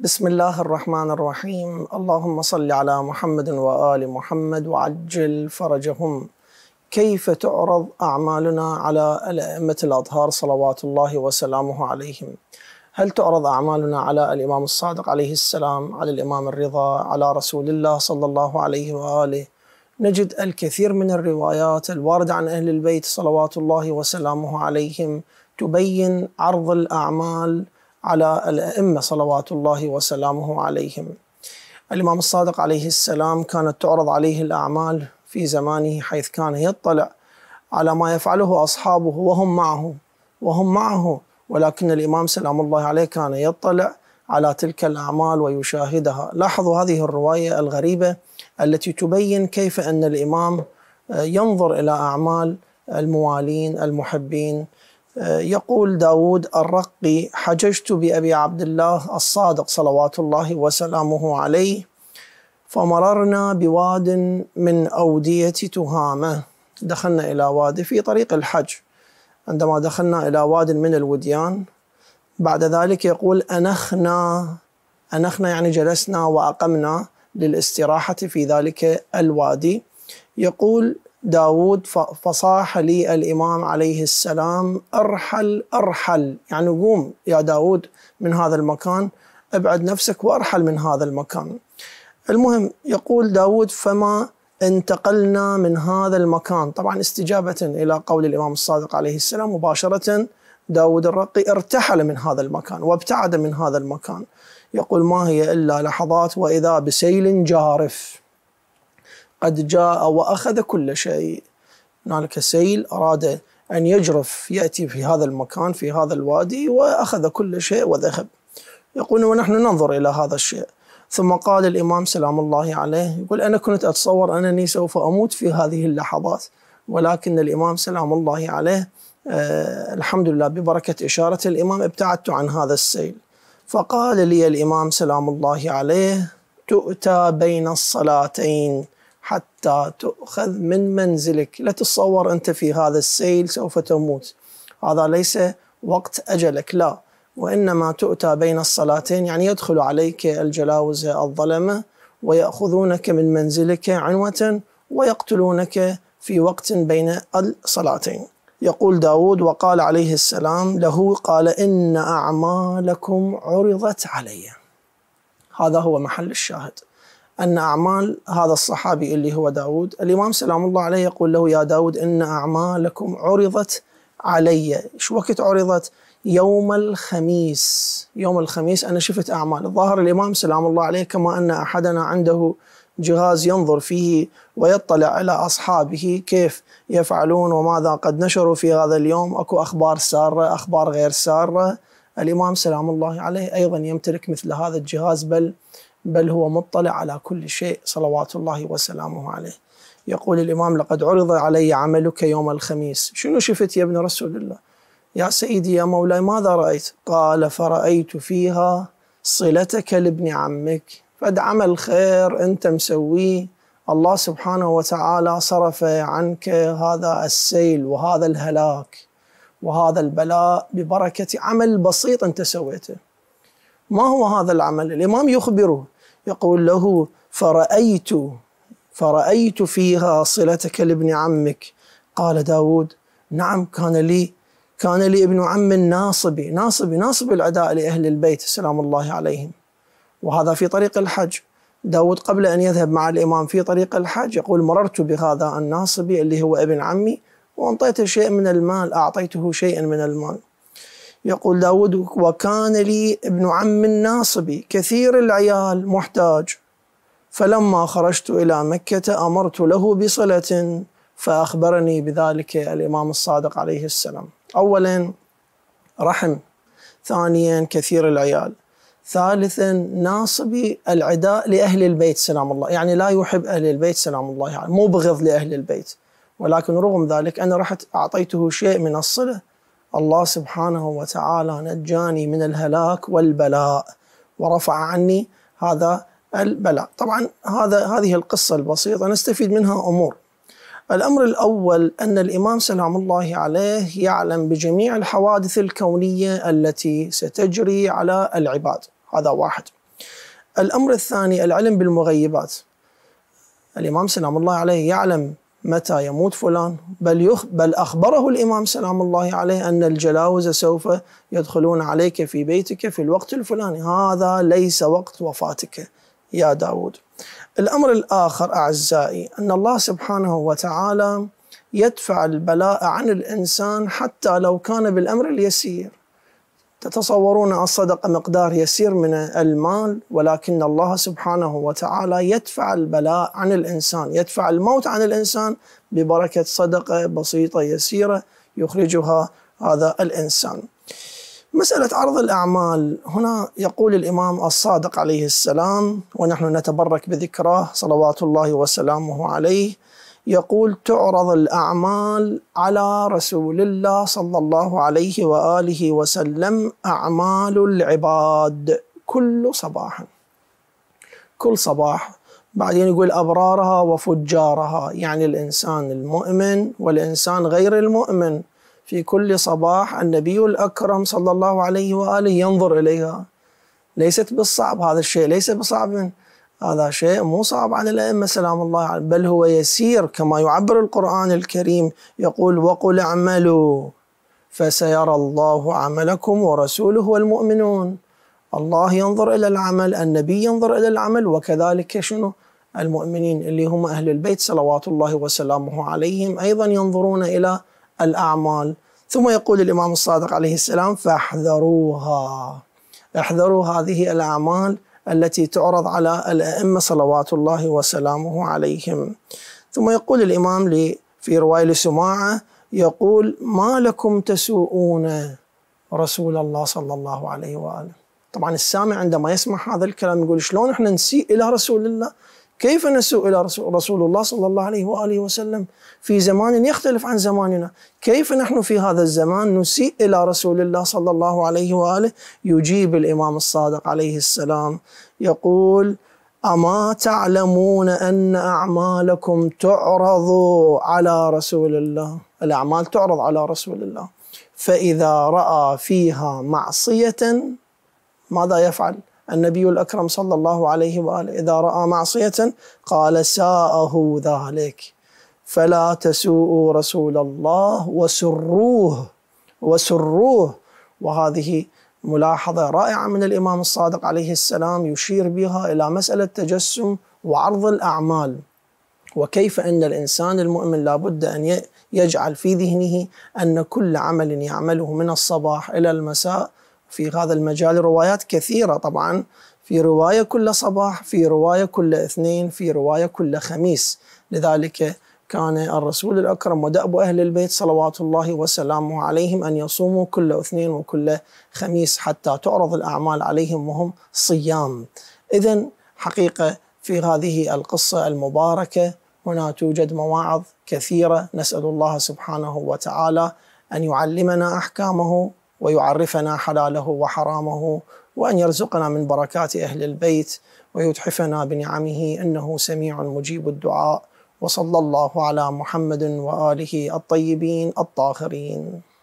بسم الله الرحمن الرحيم اللهم صل على محمد وآل محمد وعجل فرجهم كيف تعرض أعمالنا على الأئمة الأطهار صلوات الله وسلامه عليهم هل تعرض أعمالنا على الإمام الصادق عليه السلام على الإمام الرضا على رسول الله صلى الله عليه وآله نجد الكثير من الروايات الواردة عن أهل البيت صلوات الله وسلامه عليهم تبين عرض الأعمال على الأئمة صلوات الله وسلامه عليهم الإمام الصادق عليه السلام كانت تعرض عليه الأعمال في زمانه حيث كان يطلع على ما يفعله أصحابه وهم معه وهم معه ولكن الإمام سلام الله عليه كان يطلع على تلك الأعمال ويشاهدها لاحظوا هذه الرواية الغريبة التي تبين كيف أن الإمام ينظر إلى أعمال الموالين المحبين يقول داود الرقي حججت بأبي عبد الله الصادق صلوات الله وسلامه عليه فمررنا بواد من أودية تهامة دخلنا إلى واد في طريق الحج عندما دخلنا إلى واد من الوديان بعد ذلك يقول أنخنا أنخنا يعني جلسنا وأقمنا للاستراحة في ذلك الوادي يقول داود فصاح لي الإمام عليه السلام أرحل أرحل يعني قوم يا داود من هذا المكان ابعد نفسك وأرحل من هذا المكان المهم يقول داود فما انتقلنا من هذا المكان طبعا استجابة إلى قول الإمام الصادق عليه السلام مباشرة داود الرقي ارتحل من هذا المكان وابتعد من هذا المكان يقول ما هي إلا لحظات وإذا بسيل جارف قد جاء وأخذ كل شيء هنالك سيل أراد أن يجرف يأتي في هذا المكان في هذا الوادي وأخذ كل شيء وذهب يقول ونحن ننظر إلى هذا الشيء ثم قال الإمام سلام الله عليه يقول أنا كنت أتصور أنني سوف أموت في هذه اللحظات ولكن الإمام سلام الله عليه آه الحمد لله ببركة إشارة الإمام ابتعدت عن هذا السيل فقال لي الإمام سلام الله عليه تؤتى بين الصلاتين حتى تؤخذ من منزلك لا تتصور أنت في هذا السيل سوف تموت هذا ليس وقت أجلك لا وإنما تؤتى بين الصلاتين يعني يدخل عليك الجلاوزة الظلمة ويأخذونك من منزلك عنوة ويقتلونك في وقت بين الصلاتين يقول داود وقال عليه السلام له قال إن أعمالكم عرضت علي هذا هو محل الشاهد أن أعمال هذا الصحابي اللي هو داود الإمام سلام الله عليه يقول له يا داود إن أعمالكم عرضت علي شو وقت عرضت يوم الخميس يوم الخميس أنا شفت أعمال الظاهر الإمام سلام الله عليه كما أن أحدنا عنده جهاز ينظر فيه ويطلع على أصحابه كيف يفعلون وماذا قد نشروا في هذا اليوم أكو أخبار سارة أخبار غير سارة الإمام سلام الله عليه أيضا يمتلك مثل هذا الجهاز بل بل هو مطلع على كل شيء صلوات الله وسلامه عليه يقول الإمام لقد عرض علي عملك يوم الخميس شنو شفت يا ابن رسول الله يا سيدي يا مولاي ماذا رأيت قال فرأيت فيها صلتك لابن عمك فد عمل خير أنت مسويه الله سبحانه وتعالى صرف عنك هذا السيل وهذا الهلاك وهذا البلاء ببركة عمل بسيط أنت سويته ما هو هذا العمل الإمام يخبره يقول له فرأيت فرأيت فيها صلتك لابن عمك قال داود نعم كان لي كان لي ابن عم ناصبي ناصبي ناصب العداء لأهل البيت سلام الله عليهم وهذا في طريق الحج داود قبل أن يذهب مع الإمام في طريق الحج يقول مررت بهذا الناصبي اللي هو ابن عمي وأنطيته شيء من المال أعطيته شيئا من المال يقول داود وكان لي ابن عم ناصبي كثير العيال محتاج فلما خرجت إلى مكة أمرت له بصلة فأخبرني بذلك الإمام الصادق عليه السلام أولا رحم ثانيا كثير العيال ثالثا ناصبي العداء لأهل البيت سلام الله يعني لا يحب أهل البيت سلام الله يعني مو بغض لأهل البيت ولكن رغم ذلك أنا رحت أعطيته شيء من الصلة الله سبحانه وتعالى نجاني من الهلاك والبلاء ورفع عني هذا البلاء طبعا هذا هذه القصة البسيطة نستفيد منها أمور الأمر الأول أن الإمام سلام الله عليه يعلم بجميع الحوادث الكونية التي ستجري على العباد هذا واحد الأمر الثاني العلم بالمغيبات الإمام سلام الله عليه يعلم متى يموت فلان بل يخ بل أخبره الإمام سلام الله عليه أن الجلاوز سوف يدخلون عليك في بيتك في الوقت الفلاني هذا ليس وقت وفاتك يا داود الأمر الآخر أعزائي أن الله سبحانه وتعالى يدفع البلاء عن الإنسان حتى لو كان بالأمر اليسير تتصورون الصدقه مقدار يسير من المال ولكن الله سبحانه وتعالى يدفع البلاء عن الانسان، يدفع الموت عن الانسان ببركه صدقه بسيطه يسيره يخرجها هذا الانسان. مساله عرض الاعمال هنا يقول الامام الصادق عليه السلام ونحن نتبرك بذكراه صلوات الله وسلامه عليه يقول تعرض الاعمال على رسول الله صلى الله عليه واله وسلم اعمال العباد كل صباح كل صباح بعدين يقول ابرارها وفجارها يعني الانسان المؤمن والانسان غير المؤمن في كل صباح النبي الاكرم صلى الله عليه واله ينظر اليها ليست بالصعب هذا الشيء ليس بصعب هذا شيء مو صعب على الأئمة سلام الله عليه بل هو يسير كما يعبر القرآن الكريم يقول وقل اعملوا فسيرى الله عملكم ورسوله والمؤمنون الله ينظر إلى العمل النبي ينظر إلى العمل وكذلك شنو المؤمنين اللي هم أهل البيت صلوات الله وسلامه عليهم أيضا ينظرون إلى الأعمال ثم يقول الإمام الصادق عليه السلام فاحذروها احذروا هذه الأعمال التي تعرض على الأئمة صلوات الله وسلامه عليهم ثم يقول الإمام لي في رواية لسماعة يقول ما لكم تسوؤون رسول الله صلى الله عليه وآله طبعا السامع عندما يسمع هذا الكلام يقول شلون احنا نسيء إلى رسول الله كيف نسوء الى رسول الله صلى الله عليه واله وسلم في زمان يختلف عن زماننا، كيف نحن في هذا الزمان نسيء الى رسول الله صلى الله عليه واله؟ يجيب الامام الصادق عليه السلام يقول: اما تعلمون ان اعمالكم تعرض على رسول الله، الاعمال تعرض على رسول الله، فاذا راى فيها معصيه ماذا يفعل؟ النبي الأكرم صلى الله عليه وآله إذا رأى معصية قال ساءه ذلك فلا تسوءوا رسول الله وسروه وسروه وهذه ملاحظة رائعة من الإمام الصادق عليه السلام يشير بها إلى مسألة تجسم وعرض الأعمال وكيف أن الإنسان المؤمن لابد أن يجعل في ذهنه أن كل عمل يعمله من الصباح إلى المساء في هذا المجال روايات كثيرة طبعا في رواية كل صباح في رواية كل اثنين في رواية كل خميس لذلك كان الرسول الأكرم ودأب أهل البيت صلوات الله وسلامه عليهم أن يصوموا كل اثنين وكل خميس حتى تعرض الأعمال عليهم وهم صيام إذا حقيقة في هذه القصة المباركة هنا توجد مواعظ كثيرة نسأل الله سبحانه وتعالى أن يعلمنا أحكامه ويعرفنا حلاله وحرامه وأن يرزقنا من بركات أهل البيت ويتحفنا بنعمه إنه سميع مجيب الدعاء وصلى الله على محمد وآله الطيبين الطاهرين